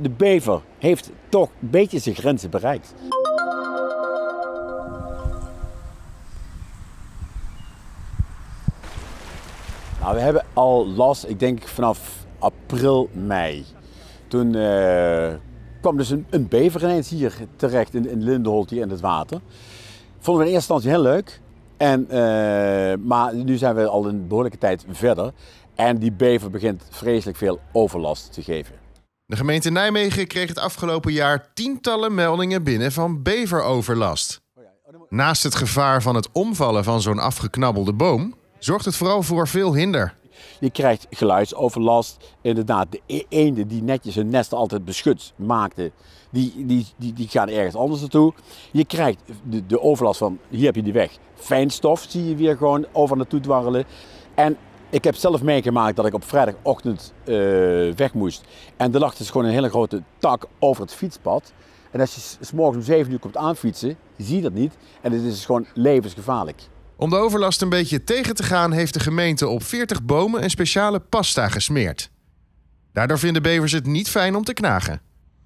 De bever heeft toch een beetje zijn grenzen bereikt. Nou, we hebben al last, ik denk vanaf april, mei. Toen eh, kwam dus een, een, bever ineens hier terecht in, in Lindenholt, in het water. Vonden we in eerste instantie heel leuk. En, eh, maar nu zijn we al een behoorlijke tijd verder. En die bever begint vreselijk veel overlast te geven. De gemeente Nijmegen kreeg het afgelopen jaar tientallen meldingen binnen van beveroverlast. Naast het gevaar van het omvallen van zo'n afgeknabbelde boom, zorgt het vooral voor veel hinder. Je krijgt geluidsoverlast. Inderdaad, de e- eenden die netjes hun nest altijd beschut maakten, die, die, die, die gaan ergens anders naartoe. Je krijgt de, de overlast van, hier heb je die weg, fijnstof zie je weer gewoon over naartoe dwarrelen. En ik heb zelf meegemaakt dat ik op vrijdagochtend eh, weg moest. En er lag gewoon een hele grote tak over het fietspad. En als je s'morgens om 7 uur komt aanfietsen, zie je dat niet. En het is gewoon levensgevaarlijk. Om de overlast een beetje tegen te gaan, heeft de gemeente op 40 bomen een speciale pasta gesmeerd. Daardoor vinden bevers het niet fijn om te knagen.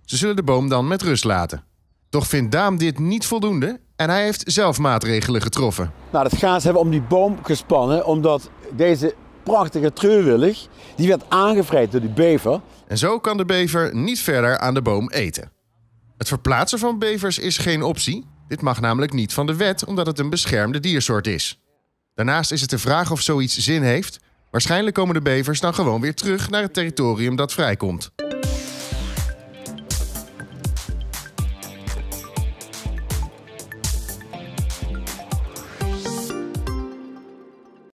Ze zullen de boom dan met rust laten. Toch vindt Daam dit niet voldoende en hij heeft zelf maatregelen getroffen. Nou, dat gaas hebben we om die boom gespannen omdat deze prachtige treurwillig. Die werd aangevrijd door die bever. En zo kan de bever niet verder aan de boom eten. Het verplaatsen van bevers is geen optie. Dit mag namelijk niet van de wet, omdat het een beschermde diersoort is. Daarnaast is het de vraag of zoiets zin heeft. Waarschijnlijk komen de bevers dan gewoon weer terug naar het territorium dat vrijkomt.